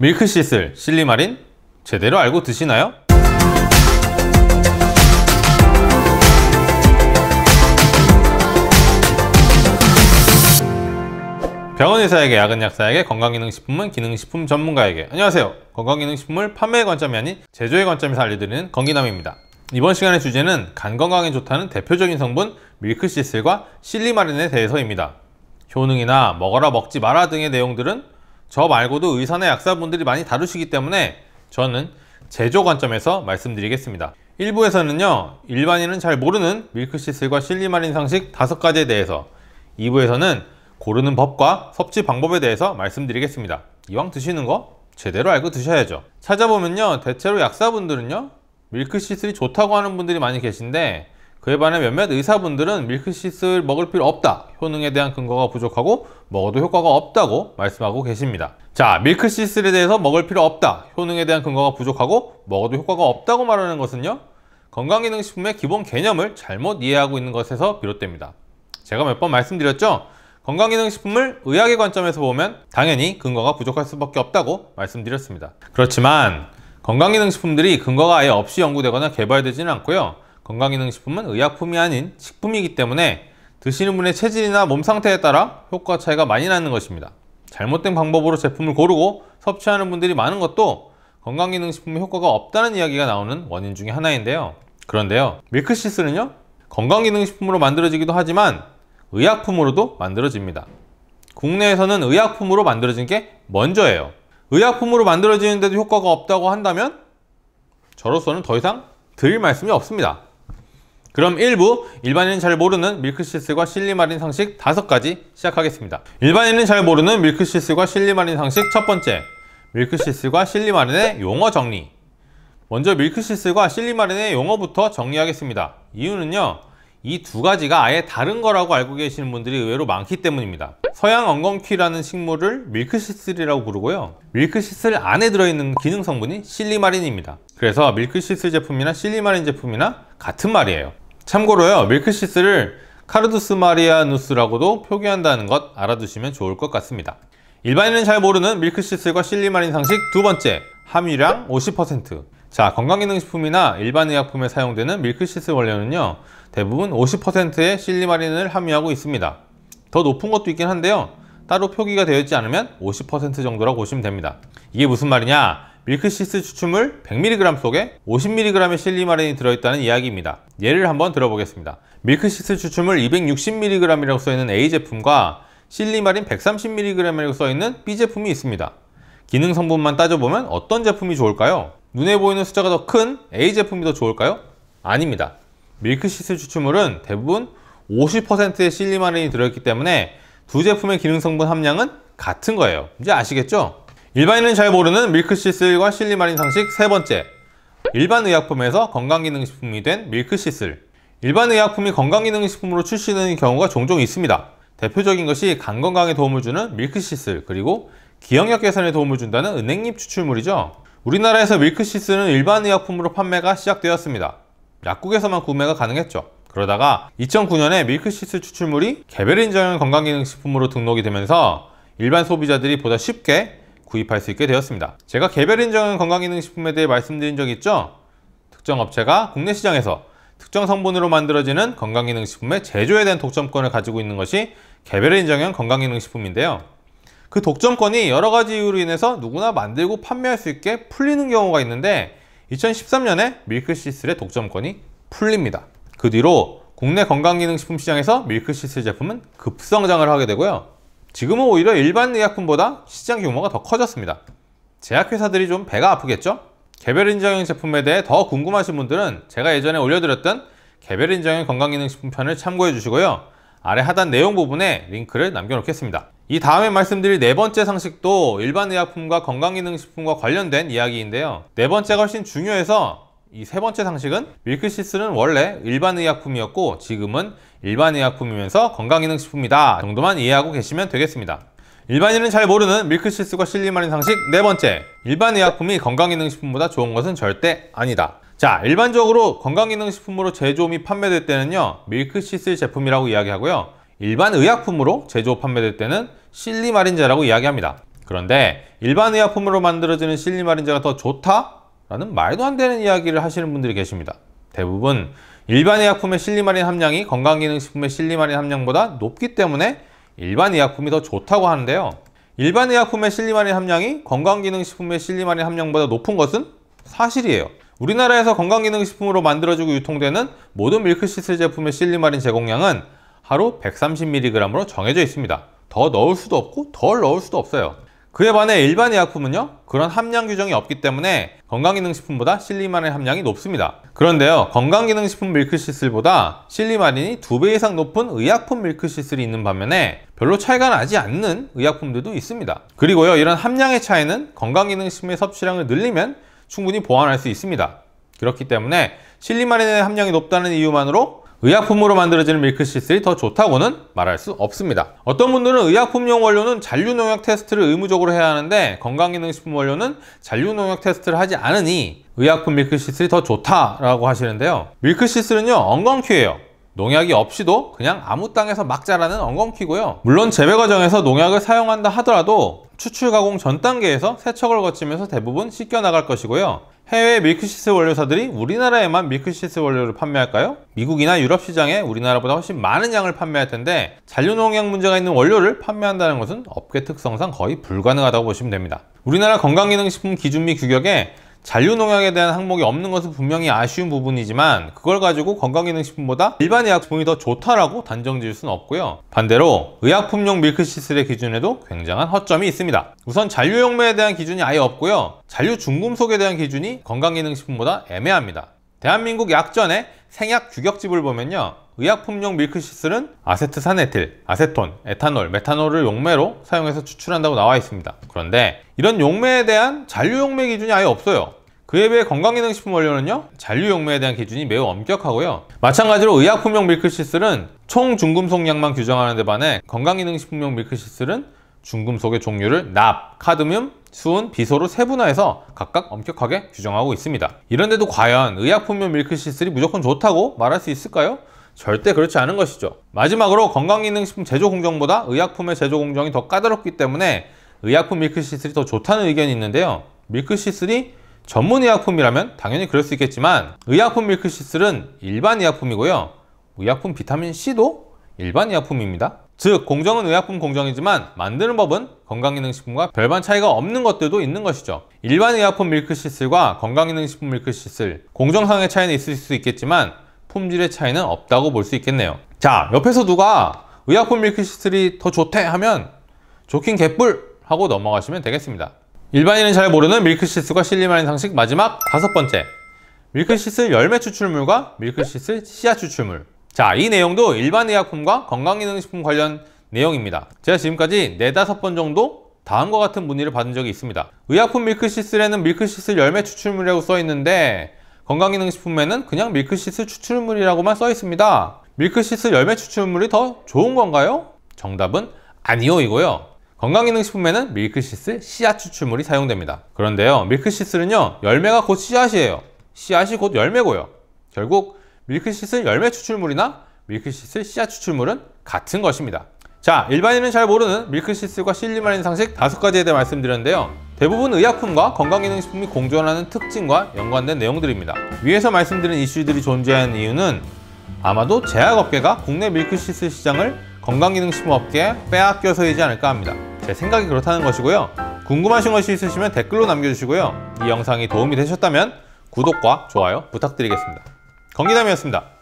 밀크시슬, 실리마린 제대로 알고 드시나요? 병원 의사에게, 약은 약사에게, 건강기능식품은 기능식품 전문가에게 안녕하세요 건강기능식품을 판매의 관점이 아닌 제조의 관점에서 알려드리는 건기남입니다 이번 시간의 주제는 간 건강에 좋다는 대표적인 성분 밀크시슬과 실리마린에 대해서입니다 효능이나 먹어라 먹지 마라 등의 내용들은 저 말고도 의사나 약사분들이 많이 다루시기 때문에 저는 제조 관점에서 말씀드리겠습니다. 1부에서는요 일반인은 잘 모르는 밀크시슬과 실리마린 상식 5가지에 대해서 2부에서는 고르는 법과 섭취 방법에 대해서 말씀드리겠습니다. 이왕 드시는 거 제대로 알고 드셔야죠. 찾아보면요 대체로 약사분들은요 밀크시슬이 좋다고 하는 분들이 많이 계신데 그에 반해 몇몇 의사분들은 밀크시슬 먹을 필요 없다 효능에 대한 근거가 부족하고 먹어도 효과가 없다고 말씀하고 계십니다 자 밀크시슬에 대해서 먹을 필요 없다 효능에 대한 근거가 부족하고 먹어도 효과가 없다고 말하는 것은요 건강기능식품의 기본 개념을 잘못 이해하고 있는 것에서 비롯됩니다 제가 몇 번 말씀드렸죠 건강기능식품을 의학의 관점에서 보면 당연히 근거가 부족할 수밖에 없다고 말씀드렸습니다 그렇지만 건강기능식품들이 근거가 아예 없이 연구되거나 개발되지는 않고요 건강기능식품은 의약품이 아닌 식품이기 때문에 드시는 분의 체질이나 몸 상태에 따라 효과 차이가 많이 나는 것입니다. 잘못된 방법으로 제품을 고르고 섭취하는 분들이 많은 것도 건강기능식품의 효과가 없다는 이야기가 나오는 원인 중의 하나인데요. 그런데요, 밀크시스는요, 건강기능식품으로 만들어지기도 하지만 의약품으로도 만들어집니다. 국내에서는 의약품으로 만들어진 게 먼저예요. 의약품으로 만들어지는데도 효과가 없다고 한다면 저로서는 더 이상 드릴 말씀이 없습니다. 그럼 일부 일반인은 잘 모르는 밀크시스과 실리마린 상식 다섯 가지 시작하겠습니다. 일반인은 잘 모르는 밀크시스과 실리마린 상식 첫 번째, 밀크시스과 실리마린의 용어 정리. 먼저 밀크시스과 실리마린의 용어부터 정리하겠습니다. 이유는요, 이두 가지가 아예 다른 거라고 알고 계시는 분들이 의외로 많기 때문입니다. 서양 엉겅퀴라는 식물을 밀크시슬이라고 부르고요. 밀크시슬 안에 들어있는 기능 성분이 실리마린입니다. 그래서 밀크시슬 제품이나 실리마린 제품이나 같은 말이에요. 참고로요. 밀크시슬을 카르두스 마리아누스라고도 표기한다는 것 알아두시면 좋을 것 같습니다. 일반인은 잘 모르는 밀크시슬과 실리마린 상식 두 번째, 함유량 50% 자, 건강기능식품이나 일반의약품에 사용되는 밀크시스 원료는요, 대부분 50%의 실리마린을 함유하고 있습니다. 더 높은 것도 있긴 한데요, 따로 표기가 되어 있지 않으면 50% 정도라고 보시면 됩니다. 이게 무슨 말이냐? 밀크시스 추출물 100mg 속에 50mg의 실리마린이 들어있다는 이야기입니다. 예를 한번 들어보겠습니다. 밀크시스 추출물 260mg이라고 써있는 A 제품과 실리마린 130mg이라고 써있는 B 제품이 있습니다. 기능 성분만 따져보면 어떤 제품이 좋을까요? 눈에 보이는 숫자가 더 큰 A 제품이 더 좋을까요? 아닙니다. 밀크시스 추출물은 대부분 50%의 실리마린이 들어있기 때문에 두 제품의 기능 성분 함량은 같은 거예요. 이제 아시겠죠? 일반인은 잘 모르는 밀크시슬과 실리마린 상식 세 번째 일반 의약품에서 건강기능식품이 된 밀크시슬 일반 의약품이 건강기능식품으로 출시되는 경우가 종종 있습니다. 대표적인 것이 간 건강에 도움을 주는 밀크시슬 그리고 기억력 개선에 도움을 준다는 은행잎 추출물이죠. 우리나라에서 밀크시스는 일반 의약품으로 판매가 시작되었습니다. 약국에서만 구매가 가능했죠. 그러다가 2009년에 밀크시스 추출물이 개별인정 건강기능식품으로 등록이 되면서 일반 소비자들이 보다 쉽게 구입할 수 있게 되었습니다. 제가 개별인정 건강기능식품에 대해 말씀드린 적 있죠? 특정 업체가 국내 시장에서 특정 성분으로 만들어지는 건강기능식품의 제조에 대한 독점권을 가지고 있는 것이 개별인정형 건강기능식품인데요. 그 독점권이 여러 가지 이유로 인해서 누구나 만들고 판매할 수 있게 풀리는 경우가 있는데 2013년에 밀크시슬의 독점권이 풀립니다. 그 뒤로 국내 건강기능식품 시장에서 밀크시슬 제품은 급성장을 하게 되고요. 지금은 오히려 일반 의약품보다 시장 규모가 더 커졌습니다. 제약회사들이 좀 배가 아프겠죠? 개별 인정형 제품에 대해 더 궁금하신 분들은 제가 예전에 올려드렸던 개별 인정형 건강기능식품 편을 참고해 주시고요. 아래 하단 내용 부분에 링크를 남겨놓겠습니다. 이 다음에 말씀드릴 네 번째 상식도 일반 의약품과 건강기능식품과 관련된 이야기인데요. 네 번째가 훨씬 중요해서 이 세 번째 상식은 밀크시스는 원래 일반 의약품이었고 지금은 일반 의약품이면서 건강기능식품이다 정도만 이해하고 계시면 되겠습니다. 일반인은 잘 모르는 밀크시스가 실리마린 상식 네 번째 일반 의약품이 건강기능식품보다 좋은 것은 절대 아니다. 자 일반적으로 건강기능식품으로 제조 및 판매될 때는요 밀크시스 제품이라고 이야기하고요 일반 의약품으로 제조 판매될 때는 실리마린제라고 이야기합니다. 그런데 일반 의약품으로 만들어지는 실리마린제가 더 좋다라는 말도 안 되는 이야기를 하시는 분들이 계십니다. 대부분 일반 의약품의 실리마린 함량이 건강기능식품의 실리마린 함량보다 높기 때문에 일반 의약품이 더 좋다고 하는데요. 일반 의약품의 실리마린 함량이 건강기능식품의 실리마린 함량보다 높은 것은 사실이에요. 우리나라에서 건강기능식품으로 만들어지고 유통되는 모든 밀크시슬 제품의 실리마린 제공량은 하루 130mg으로 정해져 있습니다. 더 넣을 수도 없고 덜 넣을 수도 없어요. 그에 반해 일반 의약품은요 그런 함량 규정이 없기 때문에 건강기능식품보다 실리마린 함량이 높습니다 그런데요 건강기능식품 밀크시슬보다 실리마린이 두 배 이상 높은 의약품 밀크시슬이 있는 반면에 별로 차이가 나지 않는 의약품들도 있습니다 그리고요 이런 함량의 차이는 건강기능식품의 섭취량을 늘리면 충분히 보완할 수 있습니다 그렇기 때문에 실리마린의 함량이 높다는 이유만으로 의약품으로 만들어지는 밀크시슬이 더 좋다고는 말할 수 없습니다. 어떤 분들은 의약품용 원료는 잔류농약 테스트를 의무적으로 해야 하는데 건강기능식품 원료는 잔류농약 테스트를 하지 않으니 의약품 밀크시슬이 더 좋다라고 하시는데요. 밀크시슬은요 엉겅퀴예요. 농약이 없이도 그냥 아무 땅에서 막 자라는 엉겅퀴고요. 물론 재배 과정에서 농약을 사용한다 하더라도 추출 가공 전 단계에서 세척을 거치면서 대부분 씻겨 나갈 것이고요. 해외 밀크시스 원료사들이 우리나라에만 밀크시스 원료를 판매할까요? 미국이나 유럽 시장에 우리나라보다 훨씬 많은 양을 판매할 텐데 잔류농약 문제가 있는 원료를 판매한다는 것은 업계 특성상 거의 불가능하다고 보시면 됩니다. 우리나라 건강기능식품 기준및 규격에 잔류농약에 대한 항목이 없는 것은 분명히 아쉬운 부분이지만 그걸 가지고 건강기능식품보다 일반 의약품이 더 좋다라고 단정 지을 수는 없고요 반대로 의약품용 밀크시슬의 기준에도 굉장한 허점이 있습니다 우선 잔류용매에 대한 기준이 아예 없고요 잔류 중금속에 대한 기준이 건강기능식품보다 애매합니다 대한민국 약전의 생약 규격집을 보면요 의약품용 밀크시슬은 아세트산에틸, 아세톤, 에탄올, 메탄올을 용매로 사용해서 추출한다고 나와 있습니다 그런데 이런 용매에 대한 잔류용매 기준이 아예 없어요 그에 비해 건강기능식품 원료는요 잔류용매에 대한 기준이 매우 엄격하고요 마찬가지로 의약품용 밀크시슬은 총중금속량만 규정하는 데 반해 건강기능식품용 밀크시슬은 중금속의 종류를 납, 카드뮴, 수은, 비소로 세분화해서 각각 엄격하게 규정하고 있습니다 이런데도 과연 의약품용 밀크시슬이 무조건 좋다고 말할 수 있을까요? 절대 그렇지 않은 것이죠 마지막으로 건강기능식품 제조 공정보다 의약품의 제조 공정이 더 까다롭기 때문에 의약품 밀크시슬이 더 좋다는 의견이 있는데요 밀크시슬이 전문 의약품이라면 당연히 그럴 수 있겠지만 의약품 밀크시슬은 일반 의약품이고요. 의약품 비타민C도 일반 의약품입니다. 즉 공정은 의약품 공정이지만 만드는 법은 건강기능식품과 별반 차이가 없는 것들도 있는 것이죠. 일반 의약품 밀크시슬과 건강기능식품 밀크시슬 공정상의 차이는 있을 수 있겠지만 품질의 차이는 없다고 볼 수 있겠네요. 자 옆에서 누가 의약품 밀크시슬이 더 좋대 하면 좋긴 개뿔 하고 넘어가시면 되겠습니다. 일반인은 잘 모르는 밀크시스가 실리마린 상식 마지막 다섯 번째 밀크시스 열매 추출물과 밀크시스 씨앗 추출물 자, 이 내용도 일반 의약품과 건강기능식품 관련 내용입니다 제가 지금까지 네다섯 번 정도 다음과 같은 문의를 받은 적이 있습니다 의약품 밀크시스에는 밀크시스 열매 추출물이라고 써 있는데 건강기능식품에는 그냥 밀크시스 추출물이라고만 써 있습니다 밀크시스 열매 추출물이 더 좋은 건가요? 정답은 아니요 이고요 건강기능식품에는 밀크시스 씨앗 추출물이 사용됩니다. 그런데요, 밀크시스는요, 열매가 곧 씨앗이에요. 씨앗이 곧 열매고요. 결국 밀크시스 열매 추출물이나 밀크시스 씨앗 추출물은 같은 것입니다. 자, 일반인은 잘 모르는 밀크시스와 실리마린 상식 다섯 가지에 대해 말씀드렸는데요. 대부분 의약품과 건강기능식품이 공존하는 특징과 연관된 내용들입니다. 위에서 말씀드린 이슈들이 존재하는 이유는 아마도 제약업계가 국내 밀크시스 시장을 건강기능식품업계에 빼앗겨서이지 않을까 합니다. 제 생각이 그렇다는 것이고요. 궁금하신 것이 있으시면 댓글로 남겨주시고요. 이 영상이 도움이 되셨다면 구독과 좋아요 부탁드리겠습니다. 건기남이었습니다.